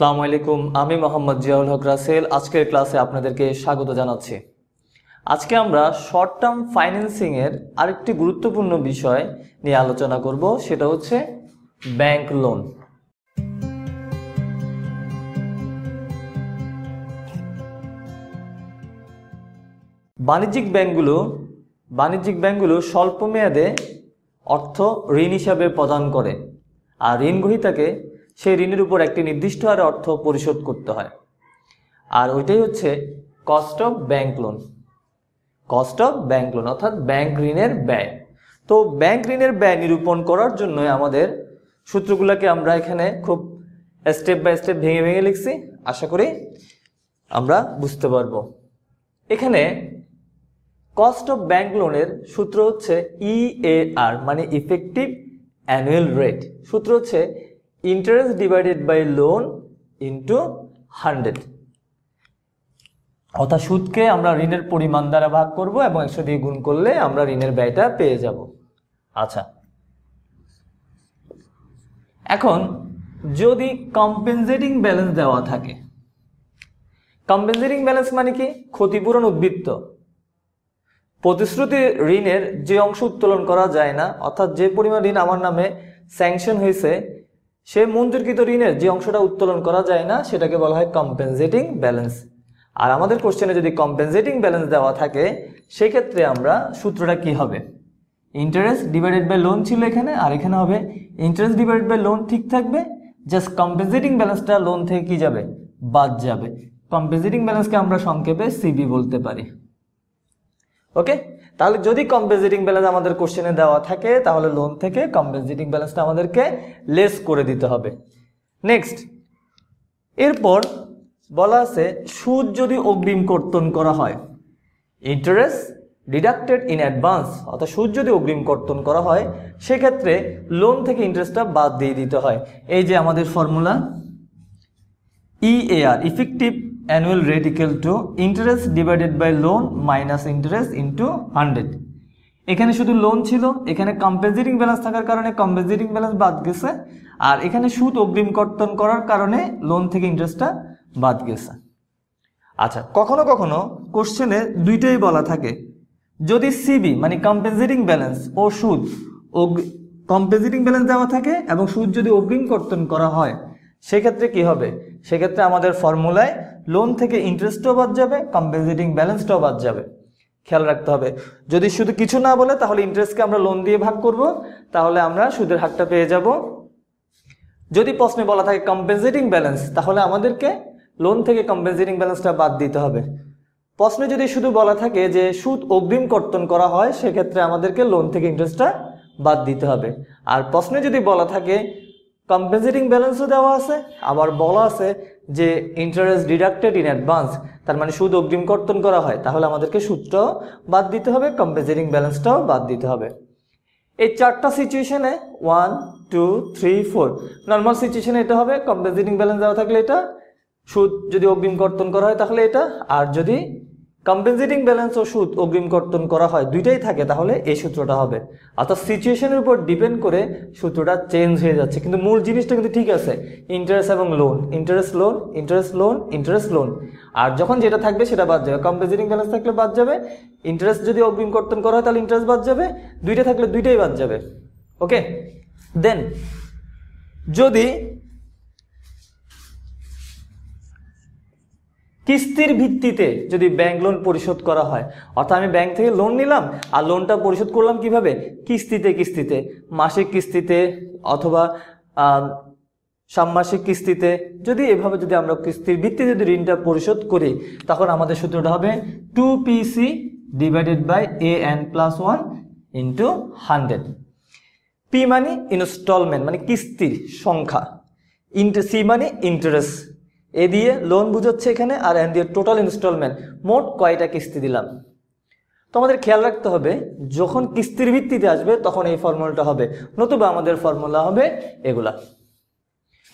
আসসালামু আলাইকুম আমি মোহাম্মদ জিয়াউল হক রাসেল আজকের ক্লাসে আপনাদেরকে স্বাগত জানাচ্ছি আজকে আমরা শর্ট টার্ম ফাইন্যান্সিংয়ের আরেকটি গুরুত্বপূর্ণ বিষয় নিয়ে আলোচনা করব সেটা হচ্ছে ব্যাংক লোন বাণিজ্যিক ব্যাংকগুলো বাণিজ্যিক ব্যাংকগুলো স্বল্প মেয়াদে অর্থ ঋণ হিসাবে প্রদান করে আর ঋণ গ্রহীতাকে সেই ঋণের উপর একটি নির্দিষ্ট হারে অর্থ পরিশোধ করতে হয় আর ওইটাই হচ্ছে cost of bank loan cost of bank loan অর্থাৎ ব্যাংক ঋণের ব্যয় তো ব্যাংক ঋণের ব্যয় নিরূপণ করার জন্য আমাদের সূত্রগুলোকে আমরা এখানে খুব স্টেপ বাই স্টেপ ভেঙে ভেঙে লিখছি আশা করি আমরা বুঝতে পারব এখানে কস্ট অফ ব্যাংক লোনের সূত্র হচ্ছে ইএআর e মানে ইফেক্টিভ অ্যানুয়াল রেট সূত্র হচ্ছে interest divided by loan into hundred অর্থাৎ সুদকে আমরা ঋণের পরিমাণ দ্বারা ভাগ করব এবং একশো দিয়ে গুণ করলে আমরা ঋণের ব্যয়টা পেয়ে যাব আচ্ছা এখন যদি কম্পেনসেটিং ব্যালেন্স দেওয়া থাকে কম্পেনসেটিং ব্যালেন্স মানে কি ক্ষতিপূরণ উদ্বৃত্ত প্রতিশ্রুতি ঋণের যে অংশ উত্তোলন করা যায় না অর্থাৎ যে পরিমাণ ঋণ আমার নামে স্যাংশন হয়েছে সে মঞ্জুরকৃত ঋণের যে অংশটা উত্তোলন করা যায় না সেটাকে বলা হয় কম্পেনসেটিং ব্যালেন্স আর আমাদের কোশ্চেনে যদি কম্পেনসেটিং ব্যালেন্স দেওয়া থাকে সেক্ষেত্রে আমরা সূত্রটা কি হবে ইন্টারেস্ট ডিভাইডেড বাই লোন ছিল এখানে আর এখানে হবে ইন্টারেস্ট ডিভাইডেড বাই লোন ঠিক থাকবে জাস্ট কম্পেনসেটিং ব্যালেন্সটা লোন থেকে কি যাবে বাদ যাবে কম্পেনসেটিং ব্যালেন্সকে আমরা সংক্ষেপে সিবি বলতে পারি ওকে তাহলে যদি কম্পেনসেটিং ব্যালেন্স আমাদের কোশ্চেনে দেওয়া থাকে তাহলে লোন থেকে কম্পেনসেটিং ব্যালেন্সটা আমাদেরকে লেস করে দিতে হবে নেক্সট এরপর বলা আছে সুদ যদি অগ্রিম কর্তন করা হয় ইন্টারেস্ট ডিডাক্টেড ইন অ্যাডভান্স অর্থাৎ সুদ যদি অগ্রিম কর্তন করা হয় সেক্ষেত্রে লোন থেকে ইন্টারেস্টটা বাদ দিয়ে দিতে হয় এই যে আমাদের formula EAR effective annual rate equal to interest divided by loan minus interest into 100 এখানে শুধু লোন ছিল এখানে কম্পেনসেটিং ব্যালেন্স থাকার কারণে কম্পেনসেটিং ব্যালেন্স বাদ গেছে আর এখানে সুদ অগ্রিম কর্তন করার কারণে লোন থেকে ইন্টারেস্টটা বাদ গেছে আচ্ছা কখনো কখনো কোশ্চেনে দুইটাই বলা থাকে যদি সিবি মানে কম্পেনসেটিং ব্যালেন্স ও সুদ কম্পেনসেটিং ব্যালেন্স দেওয়া থাকে এবং সুদ যদি অগ্রিম কর্তন করা হয় সেক্ষেত্রে কি হবে সেক্ষেত্রে আমাদের ফর্মুলায় লোন থেকে ইন্টারেস্টও বাদ যাবে কম্পেনসেটিং ব্যালেন্সটাও বাদ যাবে খেয়াল রাখতে হবে যদি শুধু কিছু না বলে তাহলে ইন্টারেস্টকে আমরা লোন দিয়ে ভাগ করব তাহলে আমরা সুদের হারটা পেয়ে যাব যদি প্রশ্নে বলা থাকে কম্পেনসেটিং ব্যালেন্স তাহলে আমাদেরকে লোন থেকে কম্পেনসেটিং ব্যালেন্সটা বাদ দিতে হবে প্রশ্নে যদি শুধু বলা থাকে যে সুদ অগ্রিম কর্তন করা হয় সেক্ষেত্রে আমাদেরকে লোন থেকে ইন্টারেস্টটা বাদ দিতে হবে আর প্রশ্নে যদি বলা থাকে কম্পেনসেটিং ব্যালেন্সও দেওয়া আছে আবার বলা আছে যে ইন্টারেস্ট ডিডাক্টেড ইন অ্যাডভান্স তার মানে সুদ অগ্রিম কর্তন করা হয় তাহলে আমাদেরকে সুদটাও বাদ দিতে হবে কম্পেজারিং ব্যালেন্সটাও বাদ দিতে হবে এই চারটা সিচুয়েশনে one two three four normal সিচুয়েশনে এটা হবে কম্পেজারিং ব্যালেন্স দেওয়া থাকলে এটা সুদ যদি অগ্রিম কর্তন করা হয় তাহলে এটা আর যদি কম্পেনসেটিং ব্যালেন্স ও সুদ অগ্রিম কর্তন করা হয় দুইটাই থাকে তাহলে এই সূত্রটা হবে অর্থাৎ সিচুয়েশনের উপর ডিপেন্ড করে সূত্রটা চেঞ্জ হয়ে যাচ্ছে কিন্তু মূল জিনিসটা কিন্তু ঠিক আছে ইন্টারেস্ট এবং loan interest loan interest loan interest loan আর যখন যেটা থাকবে সেটা বাদ যাবে কম্পেনসেটিং ব্যালেন্স থাকলে বাদ যাবে ইন্টারেস্ট যদি অগ্রিম কর্তন করা হয় তাহলে ইন্টারেস্ট বাদ যাবে দুইটা থাকলে দুইটাই বাদ যাবে ওকে দেন যদি কিস্তির ভিত্তিতে যদি ব্যাংক লোন পরিশোধ করা হয় অর্থাৎ আমি ব্যাংক থেকে লোন নিলাম আর লোনটা পরিশোধ করলাম কিভাবে কিস্তিতে কিস্তিতে মাসিক কিস্তিতে অথবা সাম্মাসিক কিস্তিতে যদি এভাবে যদি আমরা কিস্তির ভিত্তিতে যদি ঋণটা পরিশোধ করি তখন আমাদের সূত্রটা হবে two PC divided by A N plus one into hundred P মানে ইনস্টলমেন্ট মানে কিস্তির সংখ্যা ইন্টার সি মানে ইন্টারেস্ট এ দিয়ে লোন বুঝাচ্ছে এখানে আর এন দিয়ে টোটাল ইনস্টলমেন্ট মোট কয়টা কিস্তি দিলাম তোমাদের খেয়াল রাখতে হবে যখন কিস্তির ভিত্তিতে আসবে তখন এই ফর্মুলাটা হবে নতুবা আমাদের ফর্মুলা হবে এগুলা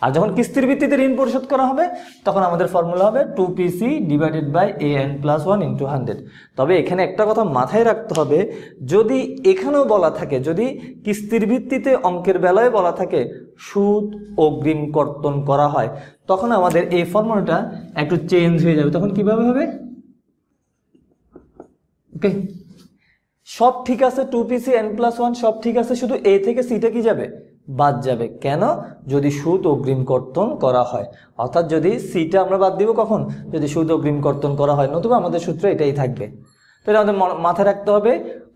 আর যখন কিস্তির ভিত্তিতে ঋণ পরিশোধ করা হবে তখন আমাদের ফর্মুলা হবে two PC divided by A N plus one into hundred তবে এখানে একটা কথা মাথায় রাখতে হবে যদি এখানেও বলা থাকে যদি কিস্তির ভিত্তিতে অঙ্কের বেলায় বলা থাকে সুদ অগ্রিম কর্তন করা হয় তখন আমাদের এই ফর্মুলাটা একটু চেঞ্জ হয়ে যাবে তখন কিভাবে হবে ওকে সব ঠিক আছে two PC N plus one সব ঠিক আছে শুধু এ থেকে সিটা কি যাবে বাদ যাবে কেন যদি সুদ অগ্রিম কর্তন করা হয় অর্থাৎ যদি সিটা আমরা বাদ দিব কখন যদি সুদ অগ্রিম কর্তন করা হয় নতুবা আমাদের সূত্র এটাই থাকবে তো এটা আমাদের মাথায় রাখতে হবে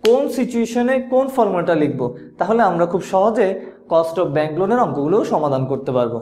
কোন সিচুয়েশনে কোন ফর্মুলাটা লিখবো তাহলে আমরা খুব সহজে কস্ট অফ ব্যাংক লোনের অঙ্কগুলোও সমাধান করতে পারবো